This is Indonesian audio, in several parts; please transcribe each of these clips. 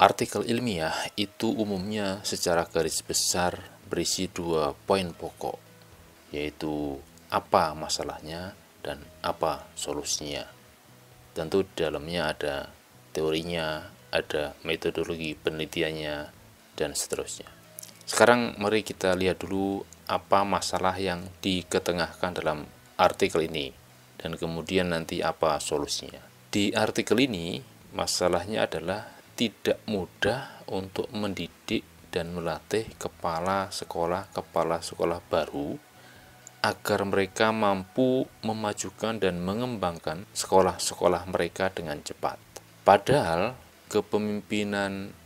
Artikel ilmiah itu umumnya secara garis besar berisi dua poin pokok, yaitu apa masalahnya dan apa solusinya. Tentu di dalamnya ada teorinya, ada metodologi penelitiannya, dan seterusnya. Sekarang mari kita lihat dulu apa masalah yang diketengahkan dalam artikel ini, dan kemudian nanti apa solusinya. Di artikel ini, masalahnya adalah tidak mudah untuk mendidik dan melatih kepala sekolah-kepala sekolah baru agar mereka mampu memajukan dan mengembangkan sekolah-sekolah mereka dengan cepat. Padahal kepemimpinan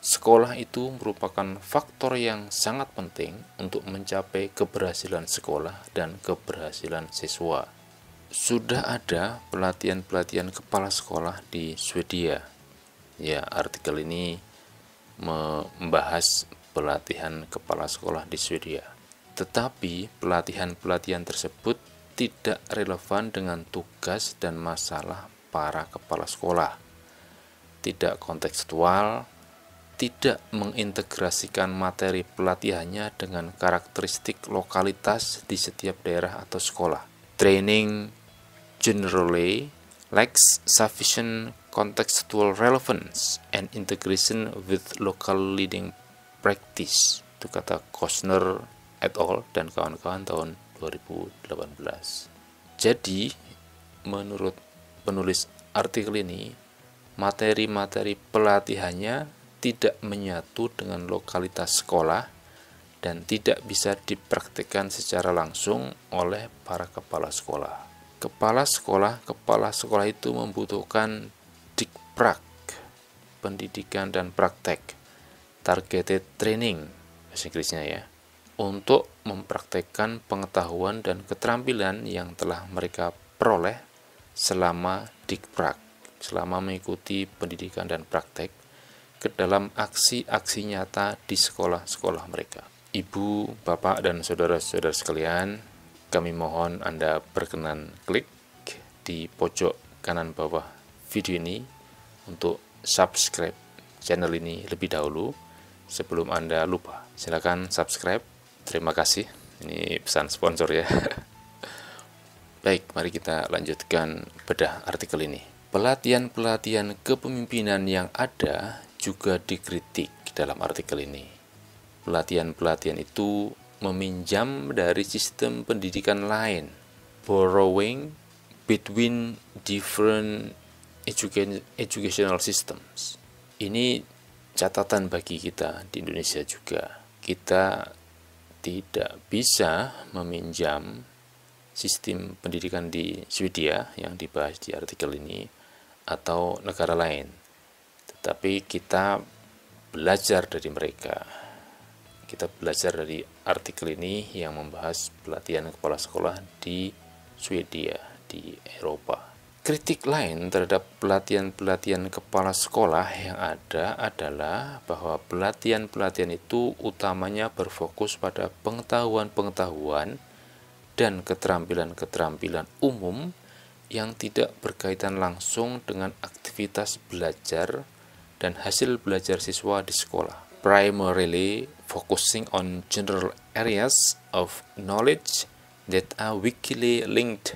sekolah itu merupakan faktor yang sangat penting untuk mencapai keberhasilan sekolah dan keberhasilan siswa. Sudah ada pelatihan-pelatihan kepala sekolah di Swedia ya artikel ini membahas pelatihan kepala sekolah di Swedia. Tetapi pelatihan-pelatihan tersebut tidak relevan dengan tugas dan masalah para kepala sekolah. Tidak kontekstual, tidak mengintegrasikan materi pelatihannya dengan karakteristik lokalitas di setiap daerah atau sekolah. Training generally lacks sufficient contextual relevance and integration with local leading practice itu kata Kostner et al dan kawan-kawan tahun 2018 jadi menurut penulis artikel ini materi-materi pelatihannya tidak menyatu dengan lokalitas sekolah dan tidak bisa dipraktikkan secara langsung oleh para kepala sekolah. Kepala sekolah, kepala sekolah itu membutuhkan prak pendidikan dan praktek targeted training bahasa Inggrisnya ya untuk mempraktekkan pengetahuan dan keterampilan yang telah mereka peroleh selama dikprak selama mengikuti pendidikan dan praktek ke dalam aksi-aksi nyata di sekolah-sekolah mereka. Ibu, bapak, dan saudara-saudara sekalian, kami mohon Anda berkenan klik di pojok kanan bawah video ini untuk subscribe channel ini lebih dahulu sebelum Anda lupa. Silakan subscribe. Terima kasih. Ini pesan sponsor ya. Baik, mari kita lanjutkan bedah artikel ini. Pelatihan-pelatihan kepemimpinan yang ada juga dikritik dalam artikel ini. Pelatihan-pelatihan itu meminjam dari sistem pendidikan lain, borrowing between different educational systems. Ini catatan bagi kita di Indonesia juga. Kita tidak bisa meminjam sistem pendidikan di Swedia yang dibahas di artikel ini atau negara lain. Tetapi kita belajar dari mereka. Kita belajar dari artikel ini yang membahas pelatihan kepala sekolah di Swedia di Eropa. Kritik lain terhadap pelatihan-pelatihan kepala sekolah yang ada adalah bahwa pelatihan-pelatihan itu utamanya berfokus pada pengetahuan-pengetahuan dan keterampilan-keterampilan umum yang tidak berkaitan langsung dengan aktivitas belajar dan hasil belajar siswa di sekolah. Primarily focusing on general areas of knowledge that are weakly linked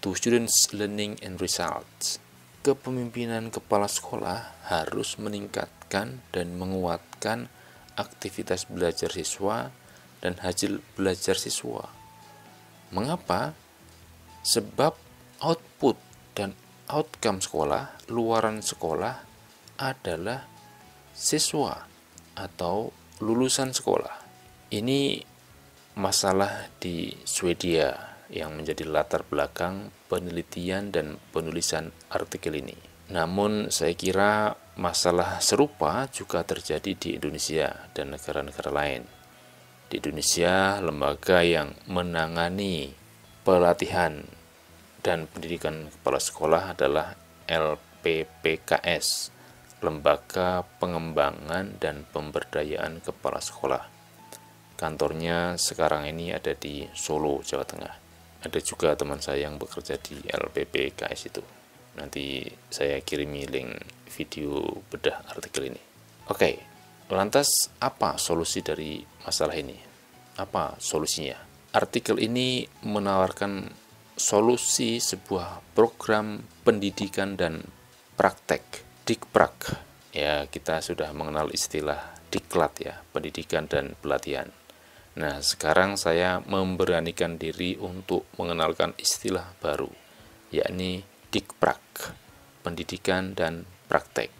to students learning and results. Kepemimpinan kepala sekolah harus meningkatkan dan menguatkan aktivitas belajar siswa dan hasil belajar siswa. Mengapa? Sebab output dan outcome sekolah, luaran sekolah adalah siswa atau lulusan sekolah. Ini masalah di Swedia yang menjadi latar belakang penelitian dan penulisan artikel ini. Namun saya kira masalah serupa juga terjadi di Indonesia dan negara-negara lain. Di Indonesia, lembaga yang menangani pelatihan dan pendidikan kepala sekolah adalah LPPKS, Lembaga Pengembangan dan Pemberdayaan Kepala Sekolah. Kantornya sekarang ini ada di Solo, Jawa Tengah ada juga teman saya yang bekerja di LPPKS itu nanti saya kirimi link video bedah artikel ini oke okay, lantas apa solusi dari masalah ini apa solusinya artikel ini menawarkan solusi sebuah program pendidikan dan praktek dikprak ya kita sudah mengenal istilah diklat ya pendidikan dan pelatihan Nah, sekarang saya memberanikan diri untuk mengenalkan istilah baru, yakni dikprak, pendidikan dan praktek.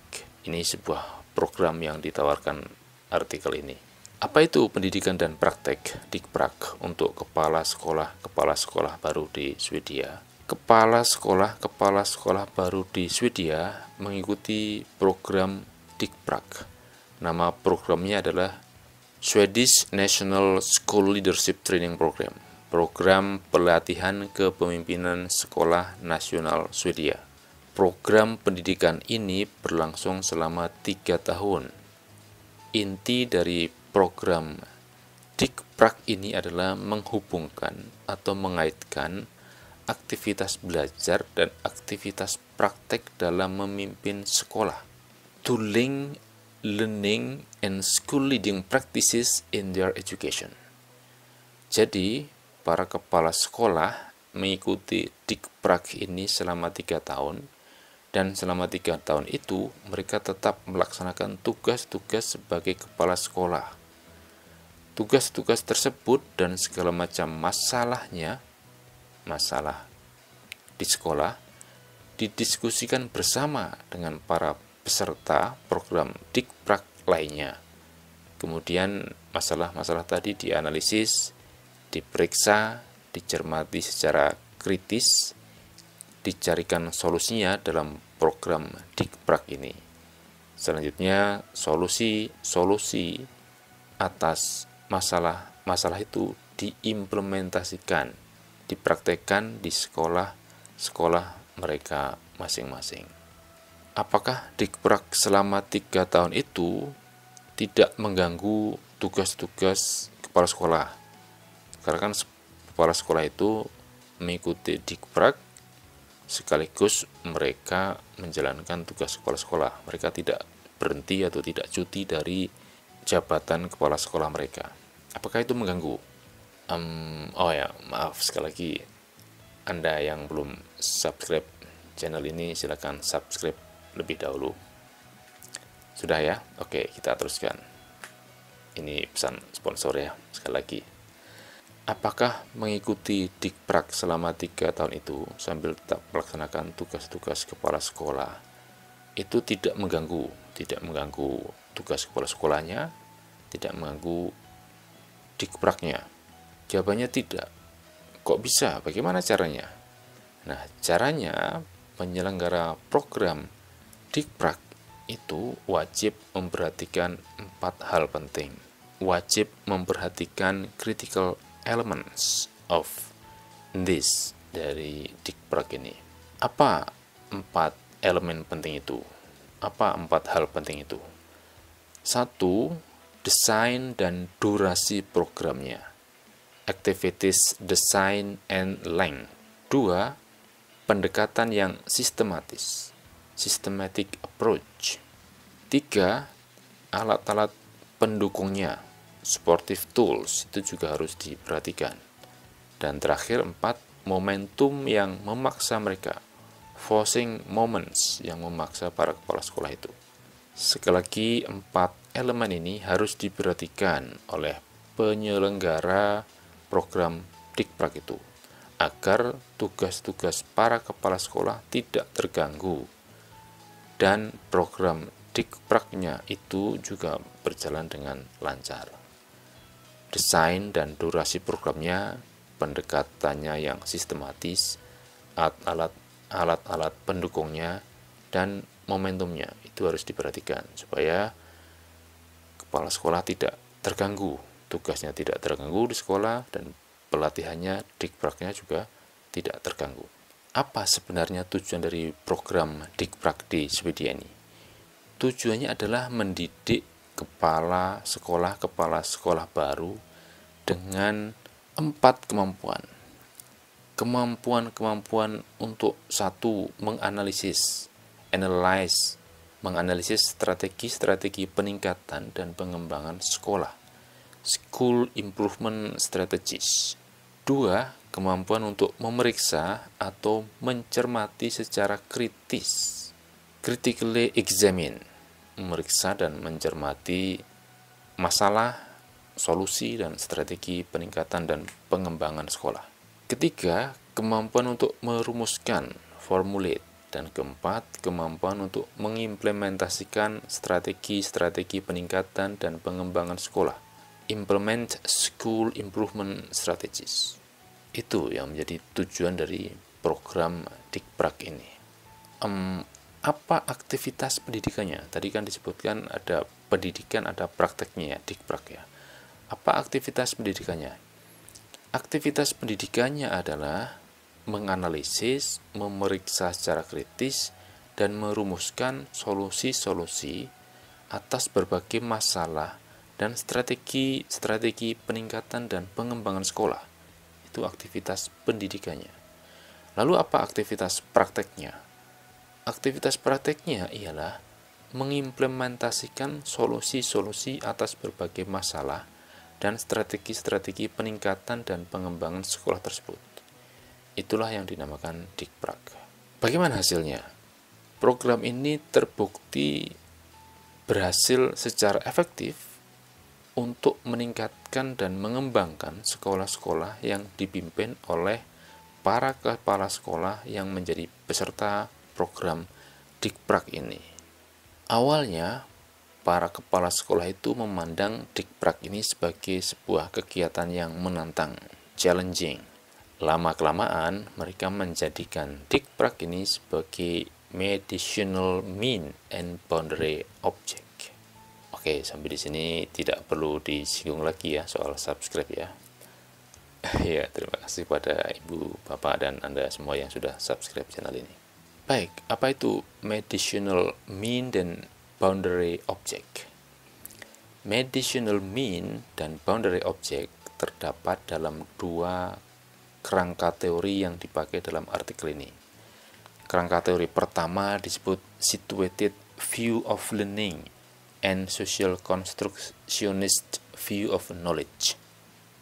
Ini sebuah program yang ditawarkan artikel ini. Apa itu pendidikan dan praktek dikprak untuk kepala sekolah-kepala sekolah baru di Swedia? Kepala sekolah-kepala sekolah baru di Swedia mengikuti program dikprak. Nama programnya adalah Swedish National School Leadership Training Program, program pelatihan kepemimpinan sekolah nasional Swedia. Program pendidikan ini berlangsung selama tiga tahun. Inti dari program Dikprak ini adalah menghubungkan atau mengaitkan aktivitas belajar dan aktivitas praktek dalam memimpin sekolah. To link learning and school leading practices in their education. Jadi, para kepala sekolah mengikuti dikprak ini selama tiga tahun, dan selama tiga tahun itu mereka tetap melaksanakan tugas-tugas sebagai kepala sekolah. Tugas-tugas tersebut dan segala macam masalahnya, masalah di sekolah, didiskusikan bersama dengan para peserta program dikprak lainnya. Kemudian masalah-masalah tadi dianalisis, diperiksa, dicermati secara kritis, dicarikan solusinya dalam program dikprak ini. Selanjutnya, solusi-solusi atas masalah-masalah itu diimplementasikan, dipraktekkan di sekolah-sekolah mereka masing-masing apakah dikprak selama tiga tahun itu tidak mengganggu tugas-tugas kepala sekolah karena kan kepala sekolah itu mengikuti dikprak sekaligus mereka menjalankan tugas kepala sekolah mereka tidak berhenti atau tidak cuti dari jabatan kepala sekolah mereka apakah itu mengganggu um, oh ya maaf sekali lagi anda yang belum subscribe channel ini silahkan subscribe lebih dahulu. Sudah ya? Oke, kita teruskan. Ini pesan sponsor ya, sekali lagi. Apakah mengikuti dikprak selama tiga tahun itu sambil tetap melaksanakan tugas-tugas kepala sekolah itu tidak mengganggu, tidak mengganggu tugas kepala sekolahnya, tidak mengganggu dikpraknya? Jawabannya tidak. Kok bisa? Bagaimana caranya? Nah, caranya penyelenggara program dikprak itu wajib memperhatikan empat hal penting. Wajib memperhatikan critical elements of this dari dikprak ini. Apa empat elemen penting itu? Apa empat hal penting itu? Satu, desain dan durasi programnya. Activities, design, and length. Dua, pendekatan yang sistematis systematic approach. 3. Alat-alat pendukungnya, supportive tools, itu juga harus diperhatikan. Dan terakhir, empat Momentum yang memaksa mereka, forcing moments yang memaksa para kepala sekolah itu. Sekali lagi, empat elemen ini harus diperhatikan oleh penyelenggara program Dikprak itu agar tugas-tugas para kepala sekolah tidak terganggu dan program dikpraknya itu juga berjalan dengan lancar. Desain dan durasi programnya, pendekatannya yang sistematis, alat-alat pendukungnya dan momentumnya itu harus diperhatikan supaya kepala sekolah tidak terganggu, tugasnya tidak terganggu di sekolah dan pelatihannya dikpraknya juga tidak terganggu apa sebenarnya tujuan dari program Dikprak di Swedia ini? Tujuannya adalah mendidik kepala sekolah kepala sekolah baru dengan empat kemampuan. Kemampuan-kemampuan untuk satu menganalisis, analyze, menganalisis strategi-strategi peningkatan dan pengembangan sekolah, school improvement strategies. Dua, kemampuan untuk memeriksa atau mencermati secara kritis, critically examine, memeriksa dan mencermati masalah, solusi dan strategi peningkatan dan pengembangan sekolah. Ketiga, kemampuan untuk merumuskan, formulate, dan keempat, kemampuan untuk mengimplementasikan strategi-strategi peningkatan dan pengembangan sekolah. Implement School Improvement Strategies itu yang menjadi tujuan dari program Dikprak ini. Um, apa aktivitas pendidikannya? Tadi kan disebutkan ada pendidikan, ada prakteknya ya, Dikprak ya. Apa aktivitas pendidikannya? Aktivitas pendidikannya adalah menganalisis, memeriksa secara kritis, dan merumuskan solusi-solusi atas berbagai masalah dan strategi-strategi peningkatan dan pengembangan sekolah itu aktivitas pendidikannya. Lalu apa aktivitas prakteknya? Aktivitas prakteknya ialah mengimplementasikan solusi-solusi atas berbagai masalah dan strategi-strategi peningkatan dan pengembangan sekolah tersebut. Itulah yang dinamakan Dikprak. Bagaimana hasilnya? Program ini terbukti berhasil secara efektif untuk meningkatkan dan mengembangkan sekolah-sekolah yang dipimpin oleh para kepala sekolah yang menjadi peserta program Dikprak ini. Awalnya, para kepala sekolah itu memandang Dikprak ini sebagai sebuah kegiatan yang menantang, challenging. Lama-kelamaan, mereka menjadikan Dikprak ini sebagai medicinal mean and boundary object. Oke, sampai di sini tidak perlu disinggung lagi ya soal subscribe ya. ya, terima kasih pada Ibu, Bapak, dan Anda semua yang sudah subscribe channel ini. Baik, apa itu medicinal mean dan boundary object? Medicinal mean dan boundary object terdapat dalam dua kerangka teori yang dipakai dalam artikel ini. Kerangka teori pertama disebut situated view of learning and social constructionist view of knowledge.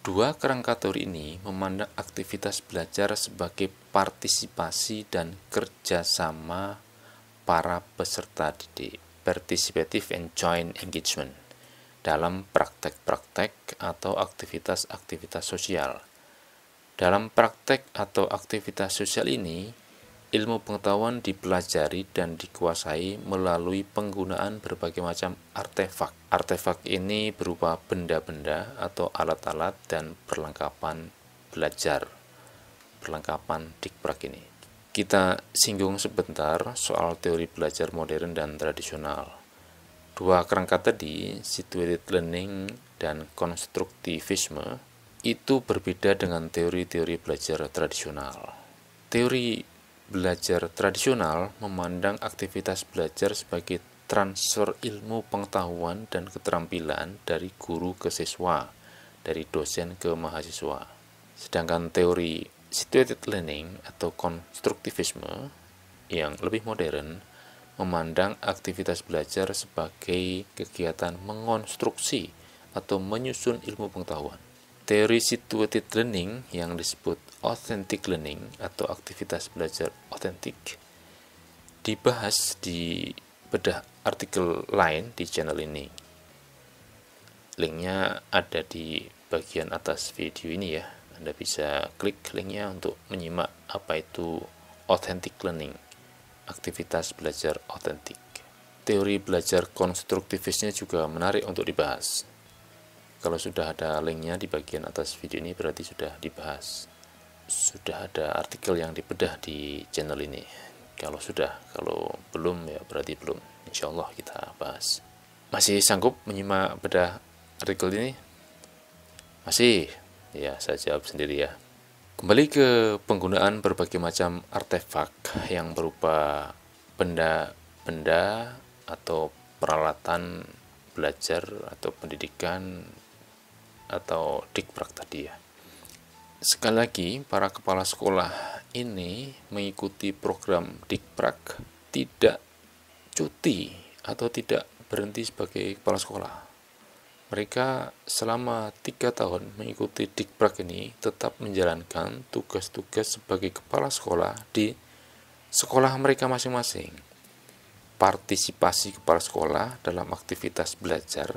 Dua kerangka teori ini memandang aktivitas belajar sebagai partisipasi dan kerjasama para peserta didik, participative and joint engagement, dalam praktek-praktek atau aktivitas-aktivitas sosial. Dalam praktek atau aktivitas sosial ini, Ilmu pengetahuan dipelajari dan dikuasai melalui penggunaan berbagai macam artefak. Artefak ini berupa benda-benda atau alat-alat dan perlengkapan belajar, perlengkapan dikprak ini. Kita singgung sebentar soal teori belajar modern dan tradisional. Dua kerangka tadi, situated learning dan konstruktivisme, itu berbeda dengan teori-teori belajar tradisional. Teori belajar tradisional memandang aktivitas belajar sebagai transfer ilmu pengetahuan dan keterampilan dari guru ke siswa, dari dosen ke mahasiswa. Sedangkan teori situated learning atau konstruktivisme yang lebih modern memandang aktivitas belajar sebagai kegiatan mengonstruksi atau menyusun ilmu pengetahuan. Teori situated learning yang disebut authentic learning atau aktivitas belajar otentik dibahas di bedah artikel lain di channel ini. Linknya ada di bagian atas video ini ya. Anda bisa klik linknya untuk menyimak apa itu authentic learning, aktivitas belajar otentik. Teori belajar konstruktivisnya juga menarik untuk dibahas. Kalau sudah ada linknya di bagian atas video ini berarti sudah dibahas sudah ada artikel yang dibedah di channel ini kalau sudah kalau belum ya berarti belum insya Allah kita bahas masih sanggup menyimak bedah artikel ini masih ya saya jawab sendiri ya kembali ke penggunaan berbagai macam artefak yang berupa benda-benda atau peralatan belajar atau pendidikan atau dikprak tadi ya sekali lagi para kepala sekolah ini mengikuti program Dikprak tidak cuti atau tidak berhenti sebagai kepala sekolah. Mereka selama tiga tahun mengikuti Dikprak ini tetap menjalankan tugas-tugas sebagai kepala sekolah di sekolah mereka masing-masing. Partisipasi kepala sekolah dalam aktivitas belajar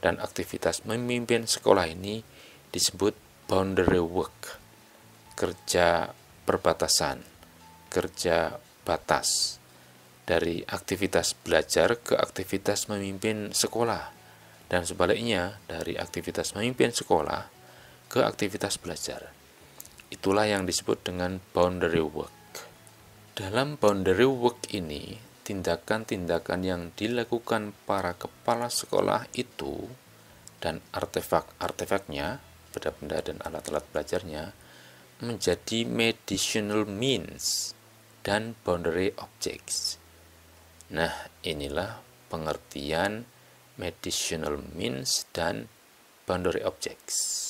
dan aktivitas memimpin sekolah ini disebut boundary work, kerja perbatasan, kerja batas dari aktivitas belajar ke aktivitas memimpin sekolah dan sebaliknya dari aktivitas memimpin sekolah ke aktivitas belajar. Itulah yang disebut dengan boundary work. Dalam boundary work ini, tindakan-tindakan yang dilakukan para kepala sekolah itu dan artefak-artefaknya benda-benda dan alat-alat belajarnya menjadi medicinal means dan boundary objects. Nah, inilah pengertian medicinal means dan boundary objects.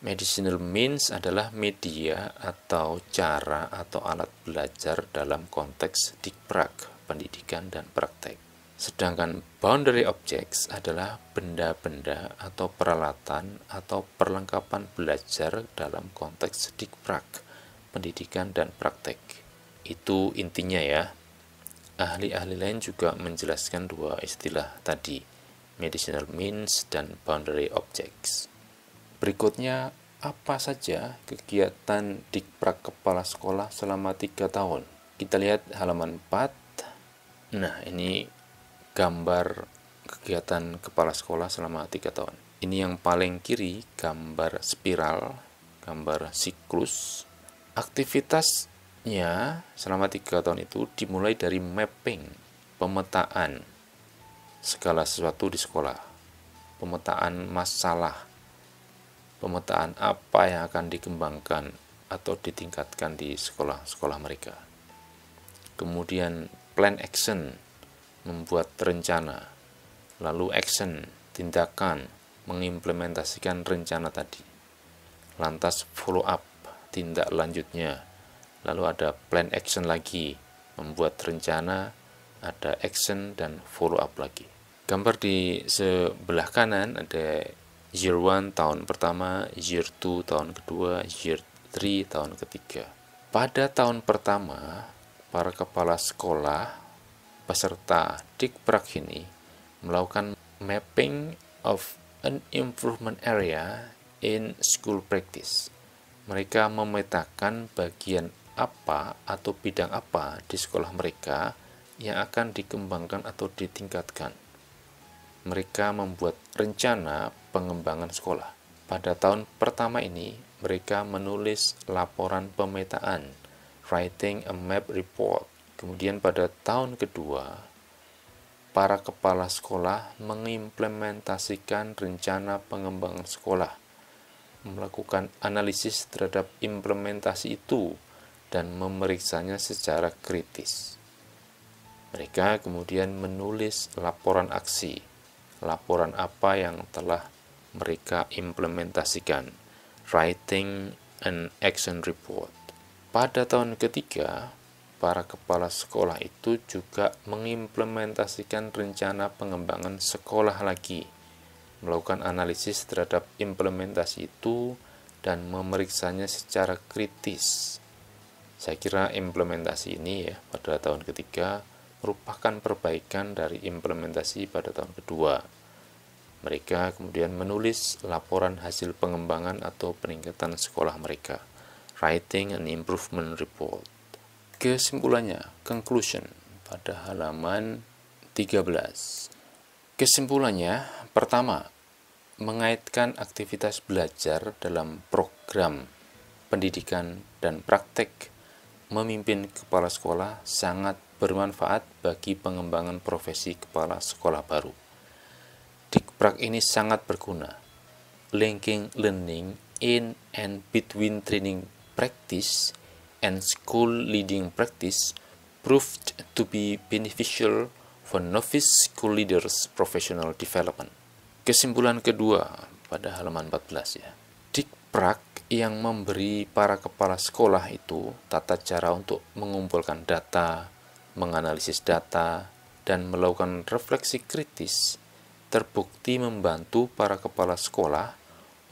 Medicinal means adalah media atau cara atau alat belajar dalam konteks dikprak, pendidikan dan praktek. Sedangkan boundary objects adalah benda-benda atau peralatan atau perlengkapan belajar dalam konteks dikprak, pendidikan dan praktek. Itu intinya ya. Ahli-ahli lain juga menjelaskan dua istilah tadi, medicinal means dan boundary objects. Berikutnya, apa saja kegiatan dikprak kepala sekolah selama tiga tahun? Kita lihat halaman 4. Nah, ini gambar kegiatan kepala sekolah selama tiga tahun. Ini yang paling kiri gambar spiral, gambar siklus. Aktivitasnya selama tiga tahun itu dimulai dari mapping, pemetaan segala sesuatu di sekolah, pemetaan masalah, pemetaan apa yang akan dikembangkan atau ditingkatkan di sekolah-sekolah mereka. Kemudian plan action membuat rencana, lalu action, tindakan, mengimplementasikan rencana tadi. Lantas follow up, tindak lanjutnya. Lalu ada plan action lagi, membuat rencana, ada action dan follow up lagi. Gambar di sebelah kanan ada year 1 tahun pertama, year 2 tahun kedua, year 3 tahun ketiga. Pada tahun pertama, para kepala sekolah peserta Dikprak ini melakukan mapping of an improvement area in school practice. Mereka memetakan bagian apa atau bidang apa di sekolah mereka yang akan dikembangkan atau ditingkatkan. Mereka membuat rencana pengembangan sekolah. Pada tahun pertama ini, mereka menulis laporan pemetaan, writing a map report, Kemudian pada tahun kedua, para kepala sekolah mengimplementasikan rencana pengembangan sekolah, melakukan analisis terhadap implementasi itu dan memeriksanya secara kritis. Mereka kemudian menulis laporan aksi, laporan apa yang telah mereka implementasikan, writing an action report. Pada tahun ketiga, para kepala sekolah itu juga mengimplementasikan rencana pengembangan sekolah lagi, melakukan analisis terhadap implementasi itu, dan memeriksanya secara kritis. Saya kira implementasi ini ya pada tahun ketiga merupakan perbaikan dari implementasi pada tahun kedua. Mereka kemudian menulis laporan hasil pengembangan atau peningkatan sekolah mereka, Writing and Improvement Report kesimpulannya, conclusion pada halaman 13. Kesimpulannya, pertama, mengaitkan aktivitas belajar dalam program pendidikan dan praktek memimpin kepala sekolah sangat bermanfaat bagi pengembangan profesi kepala sekolah baru. Dikprak ini sangat berguna. Linking learning in and between training practice and school leading practice proved to be beneficial for novice school leaders professional development. Kesimpulan kedua pada halaman 14 ya. Dikprak yang memberi para kepala sekolah itu tata cara untuk mengumpulkan data, menganalisis data, dan melakukan refleksi kritis terbukti membantu para kepala sekolah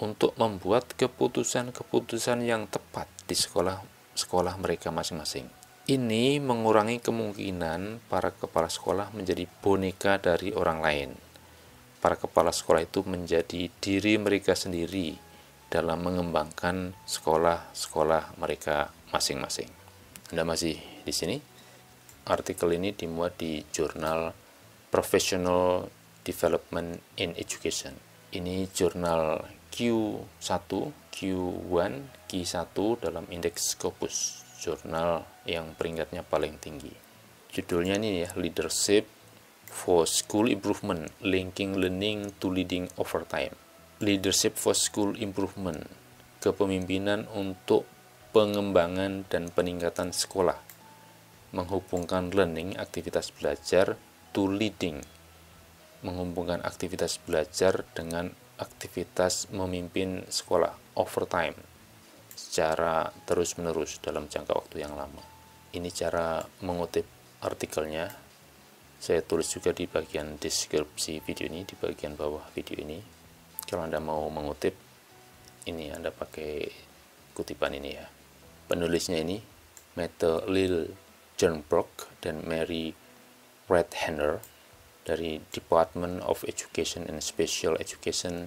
untuk membuat keputusan-keputusan yang tepat di sekolah sekolah mereka masing-masing. Ini mengurangi kemungkinan para kepala sekolah menjadi boneka dari orang lain. Para kepala sekolah itu menjadi diri mereka sendiri dalam mengembangkan sekolah-sekolah mereka masing-masing. Anda masih di sini? Artikel ini dimuat di jurnal Professional Development in Education. Ini jurnal Q1, Q1, ranking 1 dalam indeks Scopus, jurnal yang peringkatnya paling tinggi. Judulnya ini ya, Leadership for School Improvement, Linking Learning to Leading Over Time. Leadership for School Improvement, kepemimpinan untuk pengembangan dan peningkatan sekolah, menghubungkan learning, aktivitas belajar, to leading, menghubungkan aktivitas belajar dengan aktivitas memimpin sekolah, overtime secara terus-menerus dalam jangka waktu yang lama. Ini cara mengutip artikelnya. Saya tulis juga di bagian deskripsi video ini, di bagian bawah video ini. Kalau Anda mau mengutip, ini Anda pakai kutipan ini ya. Penulisnya ini, Mette Lil Jernbrock dan Mary Redhander dari Department of Education and Special Education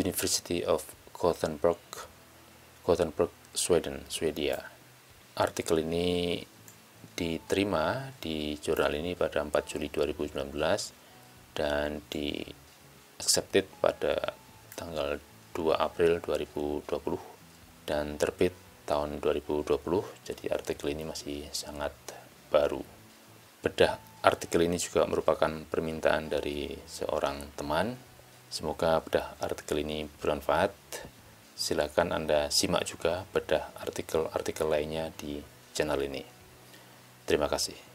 University of Gothenburg Gothenburg, Sweden, Swedia. Artikel ini diterima di jurnal ini pada 4 Juli 2019 dan di accepted pada tanggal 2 April 2020 dan terbit tahun 2020 jadi artikel ini masih sangat baru bedah artikel ini juga merupakan permintaan dari seorang teman semoga bedah artikel ini bermanfaat silakan Anda simak juga bedah artikel-artikel lainnya di channel ini. Terima kasih.